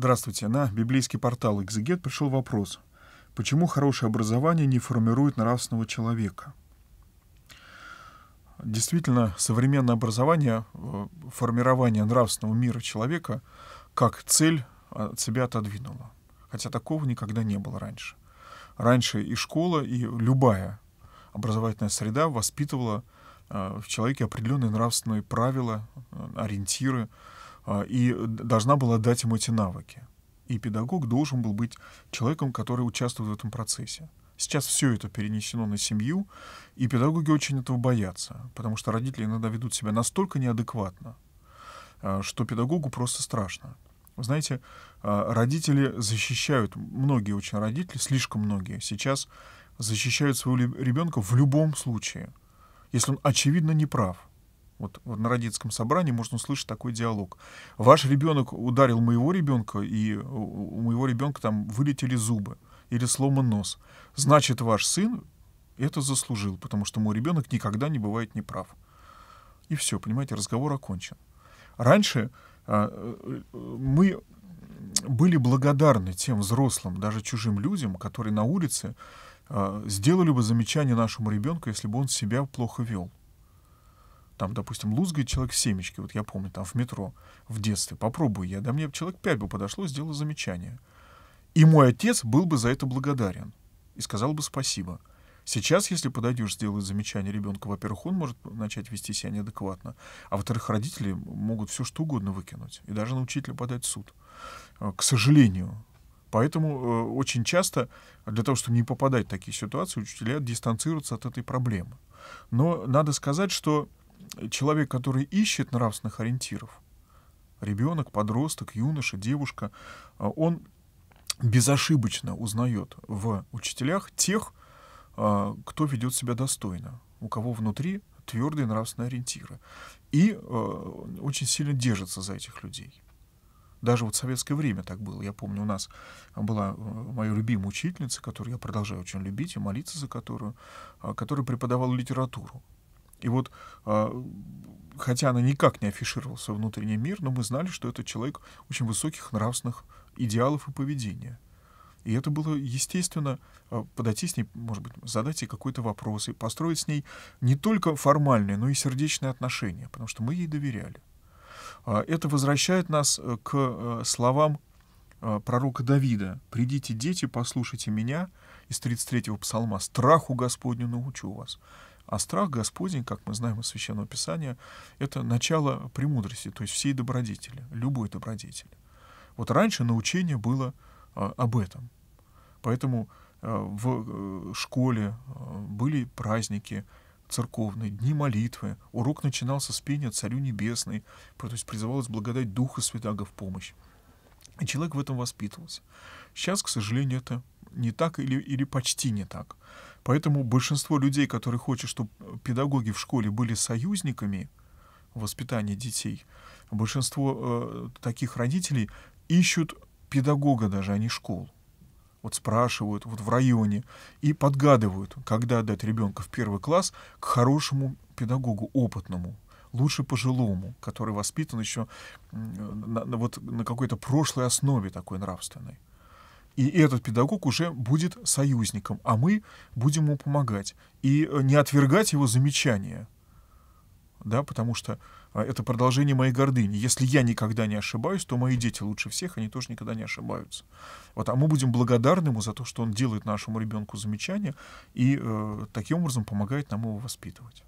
Здравствуйте. На библейский портал «Экзегет» пришел вопрос. Почему хорошее образование не формирует нравственного человека? Действительно, современное образование, э, формирование нравственного мира человека как цель э, от себя отодвинуло. Хотя такого никогда не было раньше. Раньше и школа, и любая образовательная среда воспитывала э, в человеке определенные нравственные правила, ориентиры, а, и должна была дать ему эти навыки. И педагог должен был быть человеком, который участвует в этом процессе. Сейчас все это перенесено на семью, и педагоги очень этого боятся, потому что родители иногда ведут себя настолько неадекватно, а, что педагогу просто страшно. Вы знаете, а, родители защищают, многие очень родители, слишком многие сейчас защищают своего ребенка в любом случае, если он очевидно не прав вот на родительском собрании можно услышать такой диалог. Ваш ребенок ударил моего ребенка, и у моего ребенка там вылетели зубы или сломан нос. Значит, ваш сын это заслужил, потому что мой ребенок никогда не бывает неправ. И все, понимаете, разговор окончен. Раньше а, э, мы были благодарны тем взрослым, даже чужим людям, которые на улице а, сделали бы замечание нашему ребенку, если бы он себя плохо вел там, допустим, лузгает человек семечки, вот я помню, там в метро в детстве, попробую я, да мне человек пять бы подошло, сделал замечание. И мой отец был бы за это благодарен и сказал бы спасибо. Сейчас, если подойдешь, сделаешь замечание ребенку, во-первых, он может начать вести себя неадекватно, а во-вторых, родители могут все что угодно выкинуть и даже на учителя подать в суд. Э, к сожалению, Поэтому э, очень часто для того, чтобы не попадать в такие ситуации, учителя дистанцируются от этой проблемы. Но надо сказать, что человек, который ищет нравственных ориентиров, ребенок, подросток, юноша, девушка, а, он безошибочно узнает в учителях тех, а, кто ведет себя достойно, у кого внутри твердые нравственные ориентиры. И а, очень сильно держится за этих людей. Даже вот в советское время так было. Я помню, у нас была моя любимая учительница, которую я продолжаю очень любить и молиться за которую, которая преподавала литературу. И вот, а, хотя она никак не афишировалась во внутренний мир, но мы знали, что это человек очень высоких нравственных идеалов и поведения. И это было, естественно, а, подойти с ней, может быть, задать ей какой-то вопрос и построить с ней не только формальные, но и сердечные отношения, потому что мы ей доверяли. А, это возвращает нас э, к э, словам э, пророка Давида. «Придите, дети, послушайте меня» из 33-го псалма «Страху Господню научу вас». А страх Господень, как мы знаем из Священного Писания, это начало премудрости, то есть всей добродетели, любой добродетели. Вот раньше научение было а, об этом. Поэтому э, в э, школе э, были праздники церковные, дни молитвы. Урок начинался с пения Царю Небесный, то есть призывалось благодать Духа Святаго в помощь. И человек в этом воспитывался. Сейчас, к сожалению, это не так или, или почти не так. Поэтому большинство людей, которые хотят, чтобы педагоги в школе были союзниками воспитания детей, большинство э, таких родителей ищут педагога даже, а не школу. Вот спрашивают вот в районе и подгадывают, когда дать ребенка в первый класс к хорошему педагогу, опытному, лучше пожилому, который воспитан еще э, на, на, вот, на какой-то прошлой основе такой нравственной. И этот педагог уже будет союзником, а мы будем ему помогать. И э, не отвергать его замечания, да, потому что а, это продолжение моей гордыни. Если я никогда не ошибаюсь, то мои дети лучше всех, они тоже никогда не ошибаются. Вот, а мы будем благодарны ему за то, что он делает нашему ребенку замечания и э, таким образом помогает нам его воспитывать.